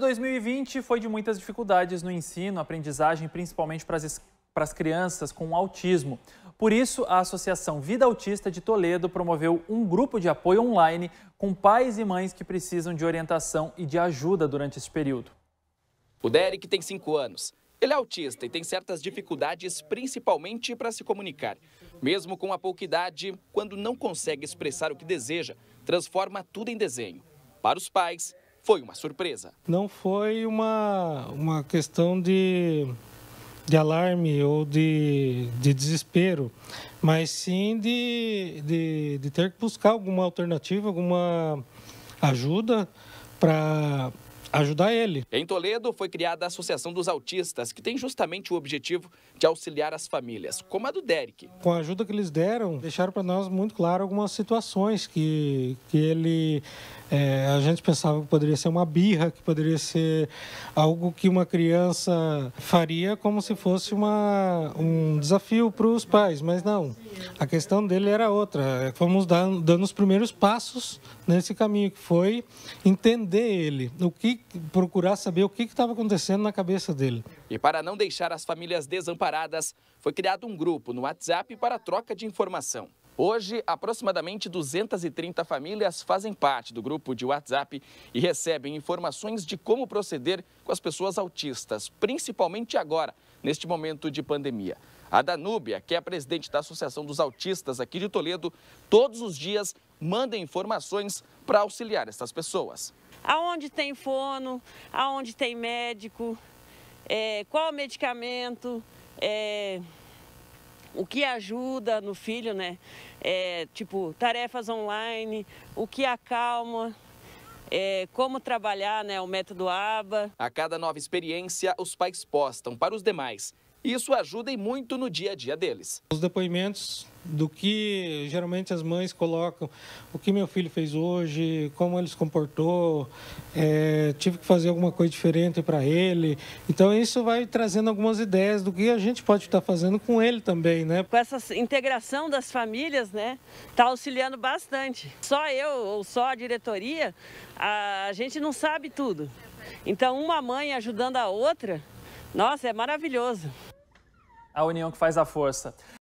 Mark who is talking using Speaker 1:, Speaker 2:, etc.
Speaker 1: 2020 foi de muitas dificuldades no ensino, aprendizagem, principalmente para as, para as crianças com autismo. Por isso, a Associação Vida Autista de Toledo promoveu um grupo de apoio online com pais e mães que precisam de orientação e de ajuda durante esse período. O Derek tem 5 anos. Ele é autista e tem certas dificuldades, principalmente para se comunicar. Mesmo com a pouca idade, quando não consegue expressar o que deseja, transforma tudo em desenho. Para os pais, foi uma surpresa.
Speaker 2: Não foi uma, uma questão de, de alarme ou de, de desespero, mas sim de, de, de ter que buscar alguma alternativa, alguma ajuda para ajudar ele.
Speaker 1: Em Toledo foi criada a Associação dos Autistas, que tem justamente o objetivo de auxiliar as famílias, como a do Derek.
Speaker 2: Com a ajuda que eles deram, deixaram para nós muito claro algumas situações que, que ele é, a gente pensava que poderia ser uma birra, que poderia ser algo que uma criança faria como se fosse uma, um desafio para os pais, mas não. A questão dele era outra. Fomos dando, dando os primeiros passos nesse caminho, que foi entender ele, o que procurar saber o que estava acontecendo na cabeça dele.
Speaker 1: E para não deixar as famílias desamparadas, foi criado um grupo no WhatsApp para troca de informação. Hoje, aproximadamente 230 famílias fazem parte do grupo de WhatsApp e recebem informações de como proceder com as pessoas autistas, principalmente agora, neste momento de pandemia. A Danúbia, que é a presidente da Associação dos Autistas aqui de Toledo, todos os dias manda informações para auxiliar essas pessoas.
Speaker 3: Aonde tem fono, aonde tem médico, é, qual medicamento, é, o que ajuda no filho, né? É, tipo, tarefas
Speaker 1: online, o que acalma, é, como trabalhar né, o método ABA. A cada nova experiência, os pais postam para os demais. Isso ajuda e muito no dia a dia deles.
Speaker 2: Os depoimentos do que geralmente as mães colocam, o que meu filho fez hoje, como ele se comportou, é, tive que fazer alguma coisa diferente para ele. Então isso vai trazendo algumas ideias do que a gente pode estar fazendo com ele também, né? Com
Speaker 3: essa integração das famílias, né, está auxiliando bastante. Só eu ou só a diretoria, a gente não sabe tudo. Então uma mãe ajudando a outra, nossa, é maravilhoso. A união que faz a força.